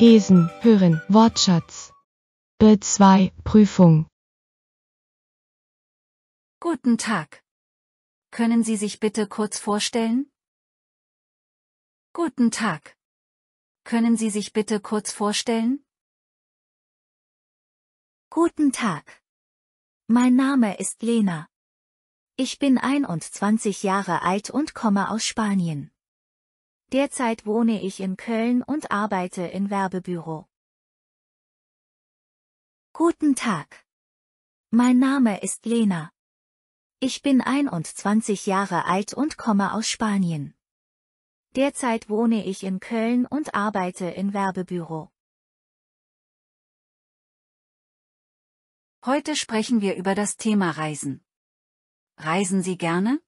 Lesen, Hören, Wortschatz. b 2, Prüfung. Guten Tag. Können Sie sich bitte kurz vorstellen? Guten Tag. Können Sie sich bitte kurz vorstellen? Guten Tag. Mein Name ist Lena. Ich bin 21 Jahre alt und komme aus Spanien. Derzeit wohne ich in Köln und arbeite im Werbebüro. Guten Tag. Mein Name ist Lena. Ich bin 21 Jahre alt und komme aus Spanien. Derzeit wohne ich in Köln und arbeite im Werbebüro. Heute sprechen wir über das Thema Reisen. Reisen Sie gerne?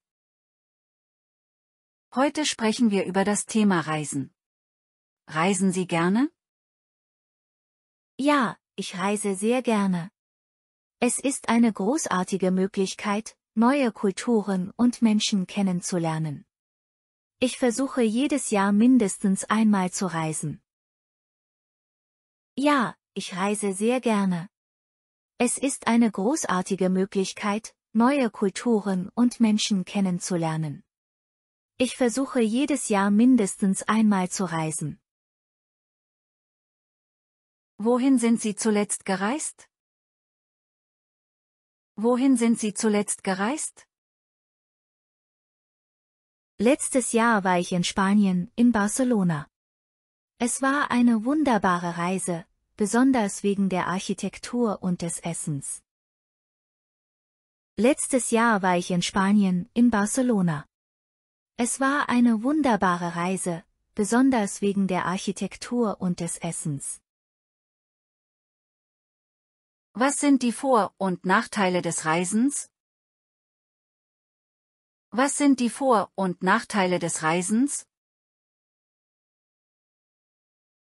Heute sprechen wir über das Thema Reisen. Reisen Sie gerne? Ja, ich reise sehr gerne. Es ist eine großartige Möglichkeit, neue Kulturen und Menschen kennenzulernen. Ich versuche jedes Jahr mindestens einmal zu reisen. Ja, ich reise sehr gerne. Es ist eine großartige Möglichkeit, neue Kulturen und Menschen kennenzulernen. Ich versuche jedes Jahr mindestens einmal zu reisen. Wohin sind Sie zuletzt gereist? Wohin sind Sie zuletzt gereist? Letztes Jahr war ich in Spanien, in Barcelona. Es war eine wunderbare Reise, besonders wegen der Architektur und des Essens. Letztes Jahr war ich in Spanien, in Barcelona. Es war eine wunderbare Reise, besonders wegen der Architektur und des Essens. Was sind die Vor- und Nachteile des Reisens? Was sind die Vor- und Nachteile des Reisens?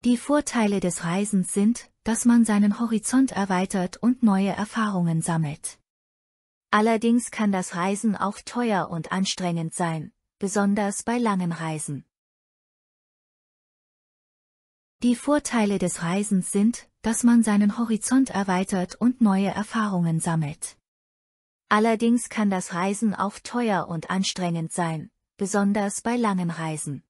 Die Vorteile des Reisens sind, dass man seinen Horizont erweitert und neue Erfahrungen sammelt. Allerdings kann das Reisen auch teuer und anstrengend sein, besonders bei langen Reisen. Die Vorteile des Reisens sind, dass man seinen Horizont erweitert und neue Erfahrungen sammelt. Allerdings kann das Reisen auch teuer und anstrengend sein, besonders bei langen Reisen.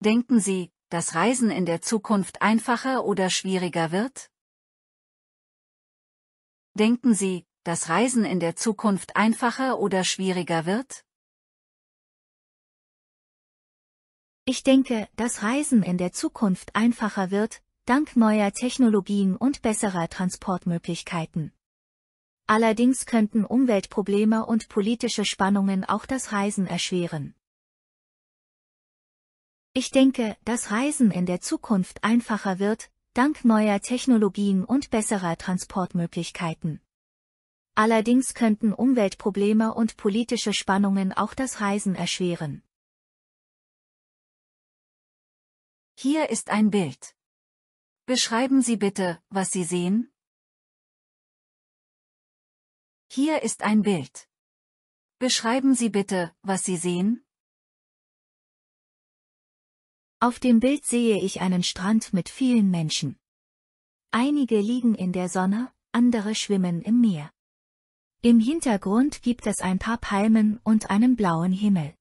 Denken Sie, dass Reisen in der Zukunft einfacher oder schwieriger wird? Denken Sie, dass Reisen in der Zukunft einfacher oder schwieriger wird? Ich denke, dass Reisen in der Zukunft einfacher wird, dank neuer Technologien und besserer Transportmöglichkeiten. Allerdings könnten Umweltprobleme und politische Spannungen auch das Reisen erschweren. Ich denke, dass Reisen in der Zukunft einfacher wird, dank neuer Technologien und besserer Transportmöglichkeiten. Allerdings könnten Umweltprobleme und politische Spannungen auch das Reisen erschweren. Hier ist ein Bild. Beschreiben Sie bitte, was Sie sehen? Hier ist ein Bild. Beschreiben Sie bitte, was Sie sehen? Auf dem Bild sehe ich einen Strand mit vielen Menschen. Einige liegen in der Sonne, andere schwimmen im Meer. Im Hintergrund gibt es ein paar Palmen und einen blauen Himmel.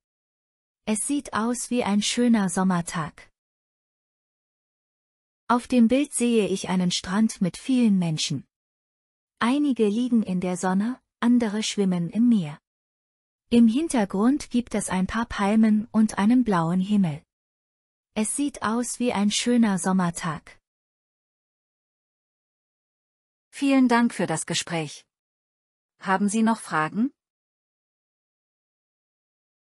Es sieht aus wie ein schöner Sommertag. Auf dem Bild sehe ich einen Strand mit vielen Menschen. Einige liegen in der Sonne, andere schwimmen im Meer. Im Hintergrund gibt es ein paar Palmen und einen blauen Himmel. Es sieht aus wie ein schöner Sommertag. Vielen Dank für das Gespräch. Haben Sie noch Fragen?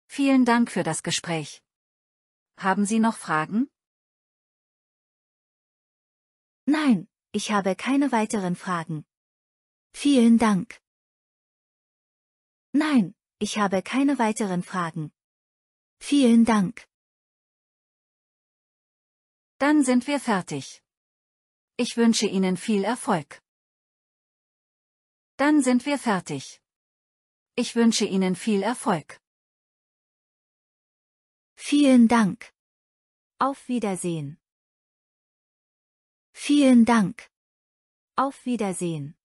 Vielen Dank für das Gespräch. Haben Sie noch Fragen? Nein, ich habe keine weiteren Fragen. Vielen Dank. Nein, ich habe keine weiteren Fragen. Vielen Dank. Dann sind wir fertig. Ich wünsche Ihnen viel Erfolg. Dann sind wir fertig. Ich wünsche Ihnen viel Erfolg. Vielen Dank. Auf Wiedersehen. Vielen Dank. Auf Wiedersehen.